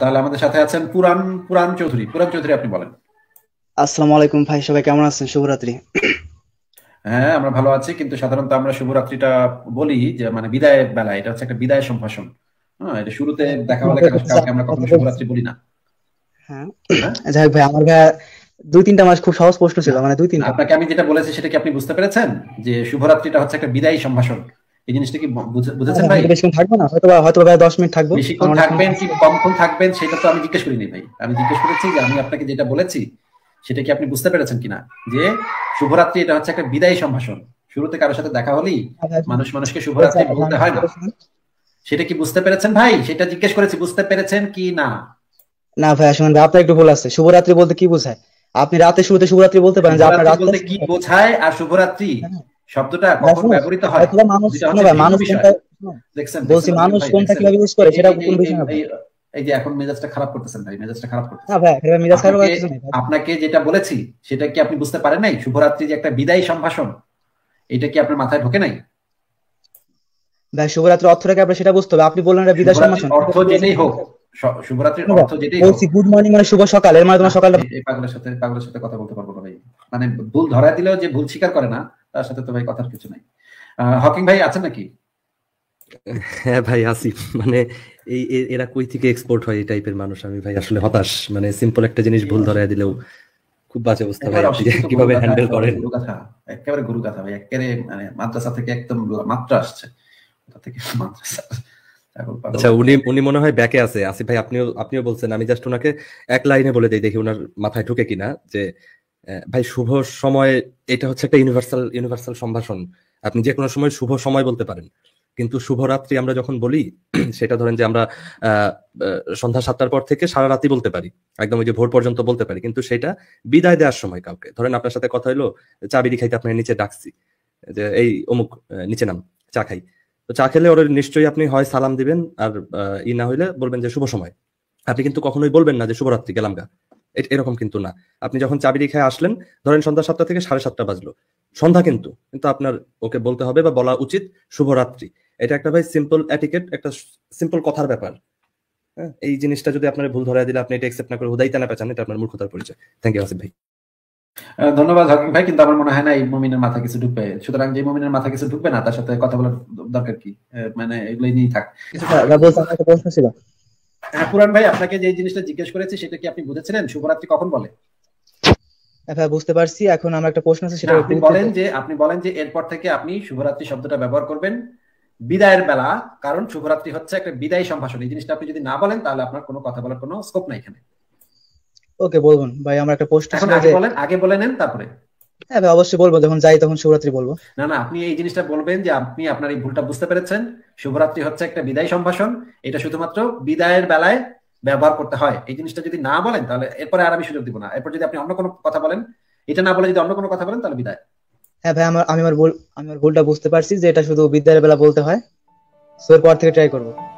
তাহলে আমাদের সাথে আছেন পুরান পুরান চৌধুরী পুরান চৌধুরী আপনি বলেন আসসালামু আলাইকুম ভাই সবাই কেমন আছেন শুভরাত্রি হ্যাঁ আমরা ভালো আছি কিন্তু সাধারণত আমরা শুভরাত্রিটা বলি যে মানে বিদায় বেলা এটা হচ্ছে একটা বিদায় সম্ভাষণ হ্যাঁ এটা শুরুতে দেখা হলে আমরা কখনো শুভরাত্রি বলি না হ্যাঁ, হ্যাঁ? যাই ভাই আমার দুই তিনটা মাস খুব সহজ প্রশ্ন ছিল মানে দুই তিন আপনাকে আমি যেটা বলেছি সেটা কি আপনি বুঝতে পেরেছেন যে শুভরাত্রিটা হচ্ছে একটা বিদায়ী সম্ভাষণ এই জিনিসটা কি হ্যাঁ, বুঝেছেন ভাই বেশিক্ষণ থাকবো না হয়তো হয়তো ভাই মিনিট থাকবো বেশিক্ষণ থাকবেন কি কমক্ষণ থাকবেন সেটা তো আমি জিজ্ঞেস করিনি ভাই আমি জিজ্ঞেস করেছি যে আমি আপনাকে যেটা বলেছি সেটা কি আপনি বুঝতে পেরেছেন কিনা যে শুভরাত্রি এটা হচ্ছে একটা সম্ভাষণ শুরুতে কারোর সাথে দেখা হলেই আচ্ছা, আচ্ছা। মানুষ মানুষকে শুভরাত্রি আচ্ছা, বলতে হয় না সেটা কি বুঝতে পেরেছেন ভাই সেটা জিজ্ঞেস করেছি বুঝতে পেরেছেন কি না না ভাই আসলে একটু ভুল আছে শুভরাত্রি বলতে কি বোঝায় আপনি রাতে শুরুতে শুভরাত্রি বলতে পারেন যে আপনার বলতে কি বোঝায় আর শুভরাত্রি হ্যাঁ, হ্যাঁ। শব্দটা কখন ব্যবহৃত হয় মানে দেখছেন বলছি মানুষ কোনটা কিভাবে ইউজ করে সেটা কোন বিষয় না এই যে এখন মেজাজটা খারাপ করতেছেন ভাই মেজাজটা খারাপ করতেছেন আপনাকে যেটা বলেছি সেটা কি আপনি বুঝতে পারেন নাই শুভরাত্রি যে একটা বিদায় সম্ভাষণ এটা কি আপনার মাথায় ঢোকে নাই ভাই শুভরাত্রি অর্থটাকে আপনি সেটা বুঝতে হবে আপনি বললেন বিদায় সম্ভাষণ অর্থ জেনেই হোক শুভরাত্রির অর্থ যেটাই বলছি গুড মর্নিং মানে শুভ সকাল এর মানে তোমার সকালটা এই পাগলের সাথে পাগলের সাথে কথা বলতে পারবো না ভাই মানে ভুল ধরা দিলেও যে ভুল স্বীকার করে না তার সাথে তো ভাই কথার কিছু নাই হকিং ভাই আছে নাকি হ্যাঁ ভাই আসি মানে এই এরা কই থেকে এক্সপোর্ট হয় এই টাইপের মানুষ আমি ভাই আসলে হতাশ মানে সিম্পল একটা জিনিস ভুল ধরায় দিলেও খুব বাজে অবস্থা ভাই কিভাবে হ্যান্ডেল করেন কথা একেবারে গুরু কথা ভাই একেবারে মানে মাদ্রাসা থেকে একদম মাত্রা আসছে ওটা থেকে মাদ্রাসা আচ্ছা উনি উনি মনে হয় ব্যাকে আছে আসিফ ভাই আপনিও আপনিও বলছেন আমি জাস্ট ওনাকে এক লাইনে বলে দিই দেখি ওনার মাথায় ঢুকে কিনা যে ভাই শুভ সময় এটা হচ্ছে একটা ইউনিভার্সাল ইউনিভার্সাল সম্ভাষণ আপনি যে কোনো সময় শুভ সময় বলতে পারেন কিন্তু শুভরাত্রি আমরা যখন বলি সেটা ধরেন যে আমরা সন্ধ্যা সাতটার পর থেকে সারা রাতি বলতে পারি একদম ওই যে ভোর পর্যন্ত বলতে পারি কিন্তু সেটা বিদায় দেওয়ার সময় কাউকে ধরেন আপনার সাথে কথা হলো চা বিড়ি খাইতে আপনার নিচে ডাকছি যে এই অমুক নিচে নাম চা খাই তো চা খেলে ওর নিশ্চয়ই আপনি হয় সালাম দিবেন আর ই না হইলে বলবেন যে শুভ সময় আপনি কিন্তু কখনোই বলবেন না যে শুভরাত্রি গেলাম গা এরকম কিন্তু না আপনি যখন চাবি রেখে আসলেন ধরেন সন্ধ্যা সাতটা থেকে সাড়ে সাতটা বাজলো সন্ধ্যা কিন্তু কিন্তু আপনার ওকে বলতে হবে বা বলা উচিত শুভরাত্রি এটা একটা ভাই সিম্পল অ্যাটিকেট একটা সিম্পল কথার ব্যাপার হ্যাঁ, এই জিনিসটা যদি আপনার ভুল ধরা দিলে আপনি এটা একসেপ্ট না করে হুদাই টানা পেছান এটা আপনার মূর্খতার পরিচয় থ্যাংক ইউ আসিফ ভাই ধন্যবাদ হকিম ভাই কিন্তু আমার মনে হয় না এই মমিনের মাথা কিছু ঢুকবে সুতরাং যে মমিনের মাথা কিছু ঢুকবে না তার সাথে কথা বলার দরকার কি মানে এগুলোই নিয়েই থাক প্রশ্ন ছিল হ্যাঁ পুরান ভাই আপনাকে যে জিনিসটা জিজ্ঞেস করেছি সেটা কি আপনি বুঝেছিলেন শুভরাত্রি কখন বলে হ্যাঁ বুঝতে পারছি এখন আমার একটা প্রশ্ন আছে সেটা আপনি বলেন যে আপনি বলেন যে এরপর থেকে আপনি শুভরাত্রি শব্দটা ব্যবহার করবেন বিদায়ের বেলা কারণ শুভরাত্রি হচ্ছে একটা বিদায় সম্ভাষণ এই জিনিসটা আপনি যদি না বলেন তাহলে আপনার কোনো কথা বলার কোনো স্কোপ নাই এখানে ওকে বলুন ভাই আমার একটা প্রশ্ন আছে বলেন আগে বলে নেন তারপরে হ্যাঁ অবশ্যই বলবো যখন যাই তখন শুভরাত্রি বলবো না না আপনি এই জিনিসটা বলবেন যে আপনি আপনার এই ভুলটা বুঝতে পেরেছেন শুভরাত্রি হচ্ছে একটা বিদায় সম্ভাষণ এটা শুধুমাত্র বিদায়ের বেলায় ব্যবহার করতে হয় এই জিনিসটা যদি না বলেন তাহলে এরপরে আর আমি সুযোগ দিব না এরপর যদি আপনি অন্য কোনো কথা বলেন এটা না বলে যদি অন্য কোনো কথা বলেন তাহলে বিদায় হ্যাঁ ভাই আমার আমি আমার ভুল আমি আমার ভুলটা বুঝতে পারছি যে এটা শুধু বিদায়ের বেলা বলতে হয় তো এরপর থেকে ট্রাই করবো